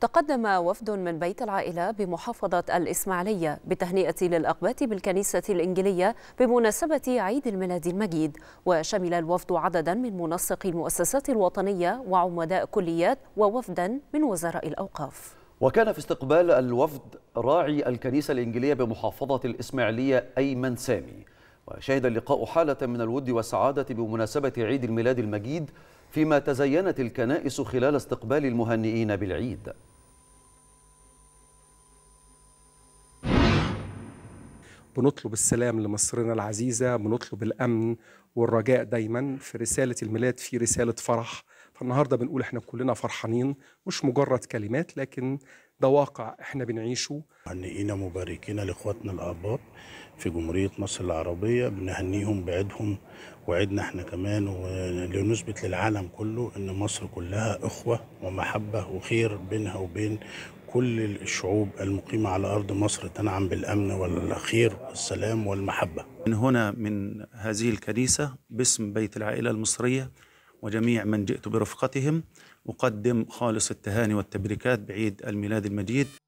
تقدم وفد من بيت العائلة بمحافظة الإسماعيلية بتهنئة للأقباط بالكنيسة الإنجيلية بمناسبة عيد الميلاد المجيد وشمل الوفد عددا من منسقي المؤسسات الوطنية وعمداء كليات ووفدا من وزراء الأوقاف وكان في استقبال الوفد راعي الكنيسة الإنجيلية بمحافظة الإسماعيلية أيمن سامي وشهد اللقاء حالة من الود والسعادة بمناسبة عيد الميلاد المجيد فيما تزينت الكنائس خلال استقبال المهنئين بالعيد بنطلب السلام لمصرنا العزيزة بنطلب الأمن والرجاء دايما في رسالة الميلاد في رسالة فرح فالنهارده بنقول احنا كلنا فرحانين مش مجرد كلمات لكن ده واقع احنا بنعيشه هنئينا مباركين لاخواتنا الاباط في جمهوريه مصر العربيه بنهنيهم بعيدهم وعيدنا احنا كمان ولنثبت للعالم كله ان مصر كلها اخوه ومحبه وخير بينها وبين كل الشعوب المقيمة على أرض مصر تنعم بالأمن والخير والسلام والمحبة من هنا من هذه الكنيسة باسم بيت العائلة المصرية وجميع من جئت برفقتهم أقدم خالص التهاني والتبريكات بعيد الميلاد المجيد